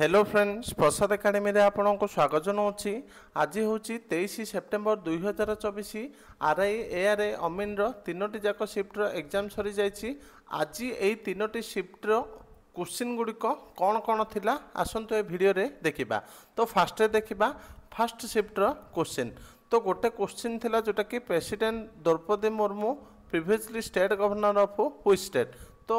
hello friends প্রসাদ একাডেমীরে আপনার স্বাগত জনাওছি আজ হচ্ছে তেইশ সেপ্টেম্বর দুই হাজার চবিশ আরআই এআরএ অমিনর তিনোটি যাক সিফ্টর এক্সাম সরি যাই আজ এই তিনোটি সিফ্টর কোশ্চিন গুড়ি কণ কণ লা আসন্তু এ ভিডিওরে দেখিবা তো ফার্স্টে দেখিবা ফার্স্ট সিফ্টর কোশ্চিন তো গোটে কোশ্চিন লা যেটা কি president Droupadi Murmu previously state governor of which state তো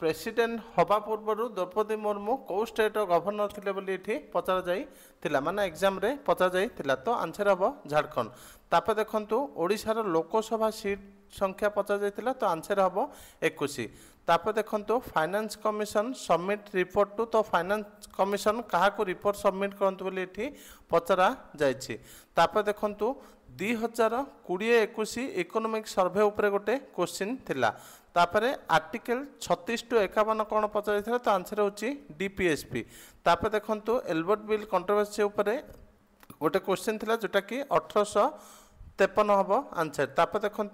ପ୍ରେସିଡେଣ୍ଟ ହେବା ପୂର୍ବରୁ ଦ୍ରୌପଦୀ ମୁର୍ମୁ କେଉଁ ଷ୍ଟେଟ୍ର ଗଭର୍ଣ୍ଣର ଥିଲେ ବୋଲି ଏଠି ପଚରାଯାଇଥିଲା ମାନେ ଏକ୍ଜାମ୍ରେ ପଚରାଯାଇଥିଲା ତ ଆନ୍ସର୍ ହେବ ଝାଡ଼ଖଣ୍ଡ ତାପରେ ଦେଖନ୍ତୁ ଓଡ଼ିଶାର ଲୋକସଭା ସିଟ୍ ସଂଖ୍ୟା ପଚରାଯାଇଥିଲା ତ ଆନ୍ସର୍ ହେବ ଏକୋଇଶ ତାପରେ ଦେଖନ୍ତୁ ଫାଇନାନ୍ସ କମିଶନ ସବମିଟ୍ ରିପୋର୍ଟକୁ ତ ଫାଇନାନ୍ସ କମିଶନ କାହାକୁ ରିପୋର୍ଟ ସବମିଟ୍ କରନ୍ତୁ ବୋଲି ଏଠି ପଚରା ଯାଇଛି ତାପରେ ଦେଖନ୍ତୁ ଦୁଇ ହଜାର କୋଡ଼ିଏ ଏକୋଇଶ ଇକୋନୋମିକ୍ ସର୍ଭେ ଉପରେ ଗୋଟେ କୋଶ୍ଚିନ୍ ଥିଲା তাপরে আর্টিকেল ছতিশ টু একাবন কোণ পচারি তো আনসর হচ্ছে ডিপিএসপি তাপরে দেখুন এলবর্ট বিল কন্ট্রোভার্সি উপরে গোটে কোশ্চিন লা যেটা কি অঠরশ তেপন হব আনসর তাপরে দেখুন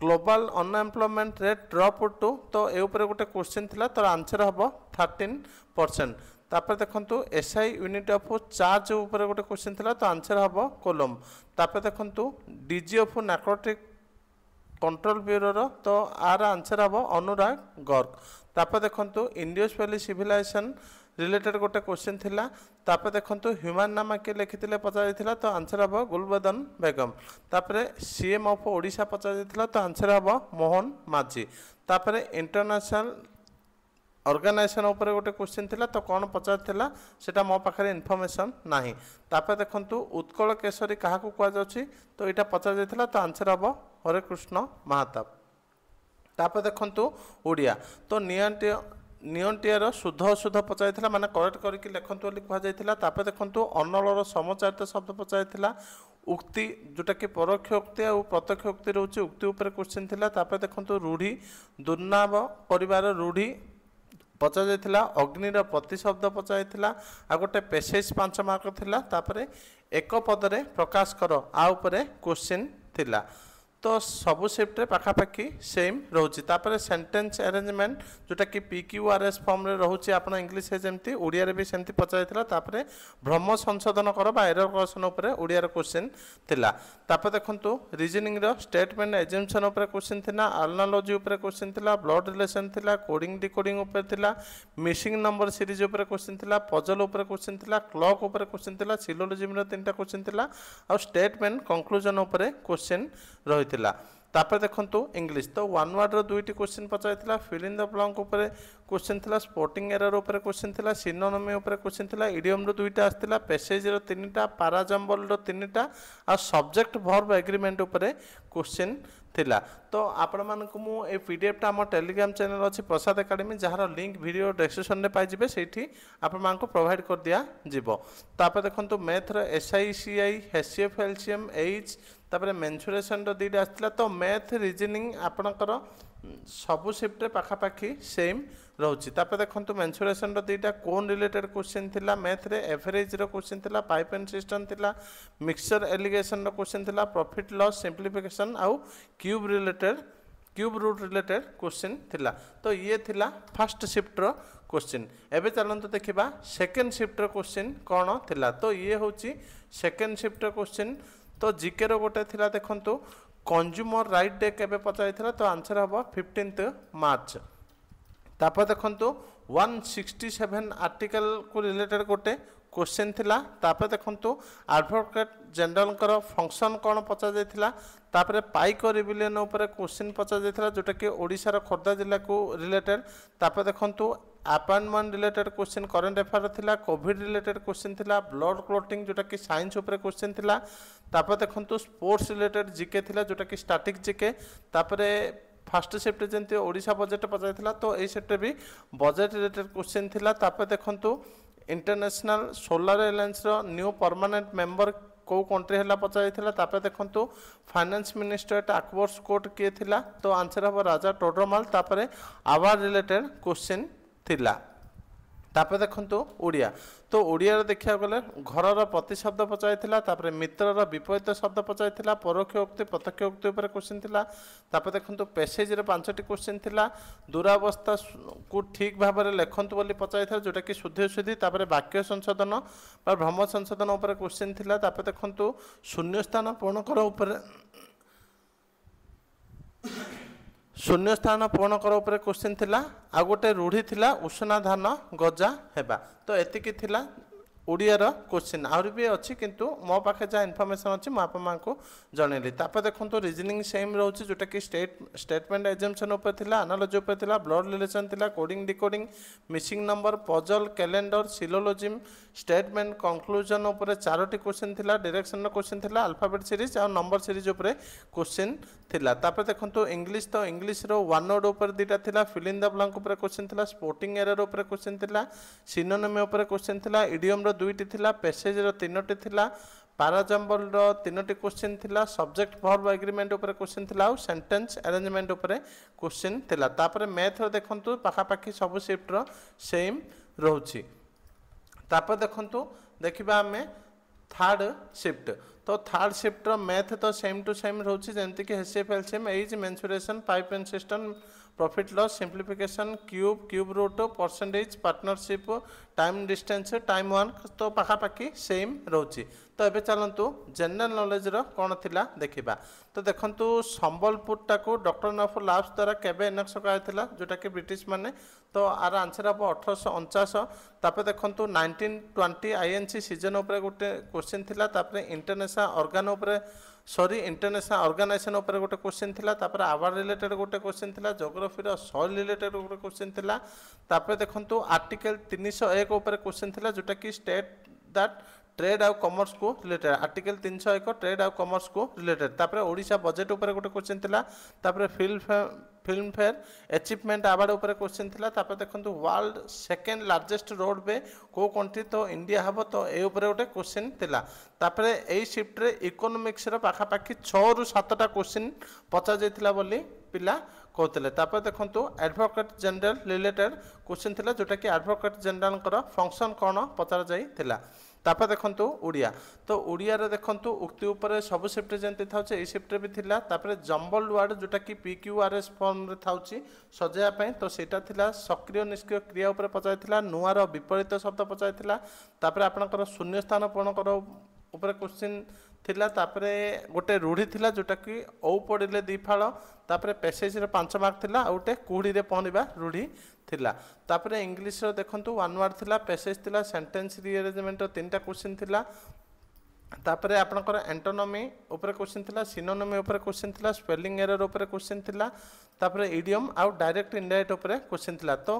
global unemployment rate drop to তো এ উপরে গোটে কোশ্চিন লা তার আনসর হব থার্টিন পরসেন্ট তাপরে দেখুন এসআই ইউনিট অফ চার্জ উপরে গোটে কোশ্চিন লা তো আনসর হব কোলম তাপরে দেখুন ডিজি অফ নার্কোটিক কন্ট্রোল ব্যুরোর তো আর আনসার হব অনুরাগ গর্গ তারপরে দেখুন ইন্ডিয়াস ভ্যালি সিভিলাইজেসন রিলেটেড গোটে কোশ্চিন লা তারপরে দেখুন হ্যুমান নামা কি লিখিলে পচারি তো আনসার হব গুলবদন বেগম তাপরে সিএম অফ ওড়শা পচারি তো আনসার হব মোহন মাঝি তাপরে ইন্টরন্যাশনাল অর্গানাইজেসন উপরে গোটে কোশ্চিন লা তো কোণ পচারি সেটা মো পাখে ইনফরমেসন না তাপরে দেখুন উৎকল কেশরী কাহকু কুযাচ্ছি তো এটা পচারি তো আনসার হব ହରେକୃଷ୍ଣ ମହାତାପ ତାପରେ ଦେଖନ୍ତୁ ଓଡ଼ିଆ ତ ନିଅଣ୍ଟିଅ ନିଅଣ୍ଟିଆର ଶୁଦ୍ଧ ଅଶୁଦ୍ଧ ପଚାରିଥିଲା ମାନେ କରେକ୍ଟ କରିକି ଲେଖନ୍ତୁ ବୋଲି କୁହାଯାଇଥିଲା ତାପରେ ଦେଖନ୍ତୁ ଅନଳର ସମଚାରିତ ଶବ୍ଦ ପଚାରିଥିଲା ଉକ୍ତି ଯେଉଁଟାକି ପରୋକ୍ଷ ଉକ୍ତି ଆଉ ପ୍ରତ୍ୟକ୍ଷ ଉକ୍ତି ରହୁଛି ଉକ୍ତି ଉପରେ କୋଶ୍ଚିନ୍ ଥିଲା ତାପରେ ଦେଖନ୍ତୁ ରୂଢ଼ି ଦୁର୍ନାମ କରିବାର ରୂଢ଼ି ପଚାଯାଇଥିଲା ଅଗ୍ନିର ପ୍ରତିଶବ୍ଦ ପଚାଯାଇଥିଲା ଆଉ ଗୋଟେ ପେସେଜ ପାଞ୍ଚ ମାର୍କ ଥିଲା ତାପରେ ଏକ ପଦରେ ପ୍ରକାଶ କର ଆ ଉପରେ କୋଶ୍ଚିନ୍ ଥିଲା তো সবু সিফ্টরে পাখাপাখি সেম রয়েছে তাপরে সেন্টেন্স আরেঞ্জমেন্ট যেটা কি পি কিউ আর এস ফর্মরে রয়েছে আপনার ইংলিশে যেমনি ওড়িয়ারে বি সেমতি পচারিলা তাপরে ভ্রম সংশোধন কর বা এরর কোশ্চেন উপরে ওড়িয়ার কোশ্চেন লা তাপরে দেখুন রিজনিংর স্টেটমেন্ট এজেমশন উপরে কোশ্চেন লা আলনালোজি উপরে কোশ্চেন লা ব্লড রিলেসন লা কোডিং ডিকোডিং উপরে লা মিসিং নম্বর সিরিজ উপরে কোশ্চেন লা পজল উপরে কোশ্চেন লা ক্লক উপরে কোশ্চেন লা সিলোলোজিমর তিনটা কোশ্চেন লা আর স্টেটমেন্ট কনক্লুজন উপরে কোশ্চেন রয়েছে ହୋଇଥିଲା ତାପରେ ଦେଖନ୍ତୁ ଇଂଲିଶ ତ ୱାନ୍ ୱାର୍ଡ଼ର ଦୁଇଟି କୋଶ୍ଚିନ୍ ପଚାରିଥିଲା ଫିଲିଂ ଦ ବ୍ଲଙ୍କ ଉପରେ କୋଶ୍ଚିନ୍ ଥିଲା ସ୍ପୋର୍ଟିଂ ଏରର ଉପରେ କୋଶ୍ଚିନ୍ ଥିଲା ସିନୋନୋମି ଉପରେ କୋଶ୍ଚିନ୍ ଥିଲା ଇଡ଼ିୟମ୍ର ଦୁଇଟା ଆସିଥିଲା ପେସେଜ୍ର ତିନିଟା ପାରାଜମ୍ବଲ୍ର ତିନିଟା ଆଉ ସବଜେକ୍ଟ ଭର୍ବ ଏଗ୍ରିମେଣ୍ଟ ଉପରେ କୋଶ୍ଚିନ୍ ଥିଲା ତ ଆପଣମାନଙ୍କୁ ମୁଁ ଏ ପି ଡି ଏଫ୍ଟା ଆମ ଟେଲିଗ୍ରାମ୍ ଚ୍ୟାନେଲ୍ ଅଛି ପ୍ରସାଦ ଏକାଡେମୀ ଯାହାର ଲିଙ୍କ୍ ଭିଡ଼ିଓ ଡେସ୍କ୍ରିପସନ୍ରେ ପାଇଯିବେ ସେଇଠି ଆପଣମାନଙ୍କୁ ପ୍ରୋଭାଇଡ୍ କରିଦିଆଯିବ ତାପରେ ଦେଖନ୍ତୁ ମେଥ୍ର SI CI SCF LCM H ତାପରେ ମେନ୍ସୁରେସନ୍ର ଦୁଇଟା ଆସିଥିଲା ତ ମ୍ୟାଥ୍ ରିଜନିଂ ଆପଣଙ୍କର ସବୁ ସିଫ୍ଟରେ ପାଖାପାଖି ସେମ୍ ରହୁଛି ତାପରେ ଦେଖନ୍ତୁ ମେନ୍ସୁରେସନ୍ର ଦୁଇଟା କୋନ୍ ରିଲେଟେଡ୍ କୋଶ୍ଚିନ୍ ଥିଲା ମ୍ୟାଥ୍ରେ ଏଭରେଜ୍ର କୋଶ୍ଚିନ୍ ଥିଲା ପାଇପ୍ ଆଣ୍ଡ ସିଷ୍ଟମ୍ ଥିଲା ମିକ୍ସଚର୍ ଏଲିଗେସନ୍ର କୋଶ୍ଚିନ୍ ଥିଲା ପ୍ରଫିଟ୍ ଲସ୍ ସିମ୍ପ୍ଲିଫିକେସନ୍ ଆଉ cube related cube root related question थिला तो ये थिला फर्स्ट शिफ्ट रो क्वेश्चन एबे चलंतु देखिबा सेकंड शिफ्ट रो क्वेश्चन कोन थिला तो ये होची सेकंड शिफ्ट रो क्वेश्चन তো জিকের গোটে লা দেখুন কনজ্যুমর রাইট ডে কেবে পচারি তো আনসর হব ফিফটিন্থ মার্চ তারপর দেখুন ওয়ান সিক্সটি সেভেন আর্টিকল কু রিলেটেড গোটে কোশ্চেন লা তাপরে দেখুন আডভোকেট জেনারেলঙ্কর ফংশন কোণ পচা যাই তাপরে পাইক রিভিলিয়ন উপরে কোশ্চিন পচা যাই যেটাকি ওড়শার খୋର୍ଦ୍ଧା জেলা রিলেটেড তাপরে দেখুন appointment related question current affair ଥିଲା କୋଭିଡ଼ ରିଲେଟେଡ୍ କୋଶ୍ଚିନ୍ ଥିଲା ବ୍ଲଡ୍ କ୍ଲୋଟିଂ ଯେଉଁଟାକି ସାଇନ୍ସ ଉପରେ କୋଶ୍ଚିନ୍ ଥିଲା ତାପରେ ଦେଖନ୍ତୁ ସ୍ପୋର୍ଟସ୍ ରିଲେଟେଡ୍ ଜିକେ ଥିଲା ଯେଉଁଟାକି ଷ୍ଟାଟିକ୍ ଜିକେ ତାପରେ ফার্স্ট সেপ্টে যেমন ওড়শা বজেট পচারি তো এই সেপ্টে বি বজেট রিলেটেড কোশ্চিন লা তাপরে দেখুন ইন্টারন্যাশনাল সোলার এলায়েন্সর নিউ পরমানেন্ট মেম্বর কেউ কন্ট্রি হল পচারি তাপরে দেখুন ফাইনান্স মিনিষ্টরেট আকবর স্কোট কিয়ে লা তো আনসর হব রাজা টোডরমাল তাপরে আওয়ার রিলেটেড কোশ্চিন ଥିଲା ତାପରେ ଦେଖନ୍ତୁ ଓଡ଼ିଆ ତ ଓଡ଼ିଆରେ ଦେଖିବାକୁ ଗଲେ ଘରର ପ୍ରତିଶବ୍ଦ ପଚାରିଥିଲା ତାପରେ ମିତ୍ରର ବିପରୀତ ଶବ୍ଦ ପଚାରିଥିଲା ପରୋକ୍ଷ ଉକ୍ତି ପ୍ରତ୍ୟକ୍ଷ ଉକ୍ତି ଉପରେ କୋଶ୍ଚିନ୍ ଥିଲା ତାପରେ ଦେଖନ୍ତୁ ପେସେଜ୍ରେ ପାଞ୍ଚଟି କୋଶ୍ଚିନ୍ ଥିଲା ଦୂରାବସ୍ଥାକୁ ଠିକ୍ ଭାବରେ ଲେଖନ୍ତୁ ବୋଲି ପଚାରିଥିଲା ଯେଉଁଟାକି ଶୁଦ୍ଧି ସୁଧି ତାପରେ ବାକ୍ୟ ସଂଶୋଧନ ବା ଭ୍ରମ ସଂଶୋଧନ ଉପରେ କୋଶ୍ଚିନ୍ ଥିଲା ତାପରେ ଦେଖନ୍ତୁ ଶୂନ୍ୟସ୍ଥାନ ପୂରଣ କର ଉପରେ ଶୂନ୍ୟସ୍ଥାନ ପୂରଣକର ଉପରେ କ୍ୱେଶ୍ଚିନ୍ ଥିଲା ଆଉ ଗୋଟେ ରୂଢ଼ି ଥିଲା ଉଷୁନା ଧାନ ଗଜା ହେବା ତ ଏତିକି ଥିଲା ଓଡ଼ିଆର କ୍ୱେଶ୍ଚିନ୍ ଆହୁରି ବି ଅଛି କିନ୍ତୁ ମୋ ପାଖରେ ଯାହା ଇନଫର୍ମେସନ୍ ଅଛି ମୁଁ ବାପା ମାଆଙ୍କୁ ଜଣେଇଲି ତାପରେ ଦେଖନ୍ତୁ ରିଜନିଂ ସେମ୍ ରହୁଛି ଯେଉଁଟାକି ଷ୍ଟେଟ ଷ୍ଟେଟମେଣ୍ଟ ଏଜେମ୍ସନ୍ ଉପରେ ଥିଲା ଆନାଲୋଜି ଉପରେ ଥିଲା ବ୍ଲଡ୍ ରିଲେସନ୍ ଥିଲା coding decoding missing number puzzle calendar syllogism statement conclusion ଉପରେ ଚାରୋଟି କ୍ୱେଶ୍ଚିନ୍ ଥିଲା ଡିରେକ୍ସନ୍ର କ୍ୱେଶ୍ଚିନ୍ ଥିଲା ଆଲଫାବେଟ୍ ସିରିଜ୍ ଆଉ ନମ୍ବର ସିରିଜ୍ ଉପରେ କ୍ୱେଶ୍ଚିନ୍ ଥିଲା ତାପରେ ଦେଖନ୍ତୁ ଇଂଲିଶ ତ ଇଂଲିଶର ୱାନ୍ ୱାର୍ଡ଼ ଉପରେ ଦୁଇଟା ଥିଲା ଫିଲିନ୍ ଦ ବ୍ଲାଙ୍କ ଉପରେ କୋଶ୍ଚିନ୍ ଥିଲା ସ୍ପୋର୍ଟିଂ ଏରର ଉପରେ କୋଶ୍ଚିନ୍ ଥିଲା ସିନୋନିମ୍ ଉପରେ କୋଶ୍ଚିନ୍ ଥିଲା ଇଡ଼ିୟମ୍ର ଦୁଇଟି ଥିଲା ପେସେଜ୍ର ତିନୋଟି ଥିଲା ପାରାଜମ୍ବଲ୍ର ତିନୋଟି କୋଶ୍ଚିନ୍ ଥିଲା ସବଜେକ୍ଟ ଭର୍ବ ଏଗ୍ରିମେଣ୍ଟ ଉପରେ କୋଶ୍ଚିନ୍ ଥିଲା ଆଉ ସେଣ୍ଟେନ୍ସ ଆରେଞ୍ଜମେଣ୍ଟ ଉପରେ କୋଶ୍ଚିନ୍ ଥିଲା ତାପରେ ମ୍ୟାଥ୍ର ଦେଖନ୍ତୁ ପାଖାପାଖି ସବୁ ସିଫ୍ଟର ସେମ୍ ରହୁଛି ତାପରେ ଦେଖନ୍ତୁ ଦେଖିବା ଆମେ थार्ड सिफ्ट तो थार्ड सिफ्टर मैथ तो सेम टू सेम रोचे जमीक L LCM age mensuration piping system profit loss simplification cube cube root percentage partnership time distance time one तो पाखापाखि सेम रोचे तो एबे चलतु जनरल नॉलेज रो कोन थिला देखिबा तो देखंतु संबलपुर टाकू डॉक्टर नफ लाब्स द्वारा केबे एनक्स कराइथिला जोटा कि ब्रिटिश माने तो आर आंसर हम अठरश उनचाश तापर देखंतु 1920 आईएनसी सीजन ऊपर गोटे क्वेश्चन थिला तापर इंटरनेशनल ऑर्गन ऊपर ସରି ଇଣ୍ଟରନ୍ୟାସନାଲ ଅର୍ଗାନାଇଜେସନ୍ ଉପରେ ଗୋଟେ କୋଶ୍ଚିନ୍ ଥିଲା ତାପରେ ଆୱାର ରିଲେଟେଡ୍ ଗୋଟେ କୋଶ୍ଚିନ୍ ଥିଲା ଜୋଗ୍ରାଫିର ସଏଲ୍ ରିଲେଟେଡ୍ ଗୋଟେ କୋଶ୍ଚିନ୍ ଥିଲା ତାପରେ ଦେଖନ୍ତୁ ଆର୍ଟିକେଲ ତିନିଶହ ଏକ ଉପରେ କୋଶ୍ଚିନ୍ ଥିଲା ଯେଉଁଟାକି ଷ୍ଟେଟ୍ ଦ୍ୟାଟ୍ ট্রেড আউ কমর্স কু রিলেটেড আর্টিকেল তিনশো এক ট্রেড আউ কমর্স কু রিলেটেড তাপরে ওড়িশা বজেট উপরে গোটে কোশ্চেন লা তাপরে ফিল্ড ফিল্মফেয়ার ଏଚିଭମେଣ୍ଟ ଆୱାର୍ଡ଼ ଉପରେ କୋଶ୍ଚିନ୍ ଥିଲା ତାପରେ ଦେଖନ୍ତୁ ୱାର୍ଲଡ ସେକେଣ୍ଡ ଲାର୍ଜେଷ୍ଟ ରୋଡ଼ ବେ କେଉଁ କଣ୍ଟ୍ରି ତ ଇଣ୍ଡିଆ ହେବ ତ ଏ ଉପରେ ଗୋଟେ କୋଶ୍ଚିନ୍ ଥିଲା ତାପରେ ଏଇ ସିଫ୍ଟରେ ଇକୋନୋମିକ୍ସର ପାଖାପାଖି ଛଅରୁ ସାତଟା କୋଶ୍ଚିନ୍ ପଚରାଯାଇଥିଲା ବୋଲି ପିଲା କହୁଥିଲେ ତାପରେ ଦେଖନ୍ତୁ ଆଡ଼ଭୋକେଟ୍ ଜେନେରାଲ ରିଲେଟେଡ଼ କୋଶ୍ଚିନ୍ ଥିଲା ଯେଉଁଟାକି ଆଡ଼ଭୋକେଟ୍ ଜେନେରାଲଙ୍କର ଫଙ୍କସନ୍ କ'ଣ ପଚରାଯାଇଥିଲା তারপরে দেখন্তু ওড়িয়া তো ওড়িয়ার দেখন্তু উক্তি উপরে সব সিফ্টরে যেমন থাকছে এই সিফ্টরে বি লা তারপরে জম্বল ওয়ার্ড যেটা কি পি কিউ আর এস ফর্মরে থাকছে সজাইয়া পাই তো সেটা লা সক্রিয় নিষ্ক্রিয় ক্রিয়া উপরে পচারিলা নুয়ার বিপরীত শব্দ পচারিলা তারপরে আপনার শূন্য স্থান পূরণ কর উপরে কোশ্চিন ଥିଲା ତାପରେ ଗୋଟେ ରୂଢ଼ି ଥିଲା ଯେଉଁଟାକି ଔ ପଡ଼ିଲେ ଦୁଇ ଫାଳ ତାପରେ ପେସେଜରେ ପାଞ୍ଚ ମାର୍କ ଥିଲା ଆଉ ଗୋଟେ କୁହୁଡ଼ିରେ ପହଁରିବା ରୂଢ଼ି ଥିଲା ତାପରେ ଇଂଲିଶର ଦେଖନ୍ତୁ ୱାନ୍ ୱାର୍ଡ଼ ଥିଲା ପେସେଜ ଥିଲା ସେଣ୍ଟେନ୍ସ ରିଆରେଞ୍ଜମେଣ୍ଟର ତିନିଟା କୋଶ୍ଚିନ୍ ଥିଲା ତାପରେ ଆପଣଙ୍କର ଆଣ୍ଟୋନୋମି ଉପରେ କୋଶ୍ଚିନ୍ ଥିଲା ସିନୋନୋମି ଉପରେ କୋଶ୍ଚିନ୍ ଥିଲା ସ୍ପେଲିଂ ଏରର୍ ଉପରେ କୋଶ୍ଚିନ୍ ଥିଲା ତାପରେ ଇଡ଼ିୟମ୍ ଆଉ ଡାଇରେକ୍ଟ ଇଣ୍ଡାଇରେକ୍ଟ ଉପରେ କୋଶ୍ଚିନ୍ ଥିଲା ତ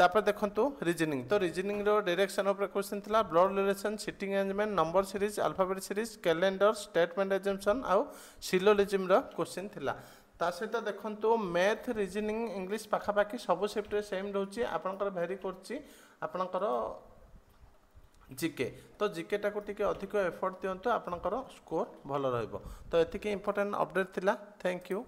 ତାପରେ ଦେଖନ୍ତୁ ରିଜନିଂ ତ ରିଜନିଂର ଡିରେକ୍ସନ୍ ଉପରେ କୋଶ୍ଚିନ୍ ଥିଲା blood relation sitting arrangement number series alphabet series calendar statement assumption ଆଉ ସିଲୋଲିଜିମ୍ର କୋଶ୍ଚିନ୍ ଥିଲା ତା ସହିତ ଦେଖନ୍ତୁ ମ୍ୟାଥ୍ ରିଜନିଂ ଇଂଲିଶ ପାଖାପାଖି ସବୁ ସିଫ୍ଟରେ ସେମ୍ ରହୁଛି ଆପଣଙ୍କର ଭେରି କରୁଛି ଆପଣଙ୍କର জিকে তো জিকেটাକୁ ଟିକେ ଅଧିକ ଏଫର୍ଟ ଦିଅନ୍ତୁ ଆପଣଙ୍କର ସ୍କୋର ଭଲ ରହିବ ତ ଏତିକି ଇମ୍ପୋର୍ଟାଣ୍ଟ ଅପଡ଼େଟ୍ ଥିଲା ଥ୍ୟାଙ୍କ ୟୁ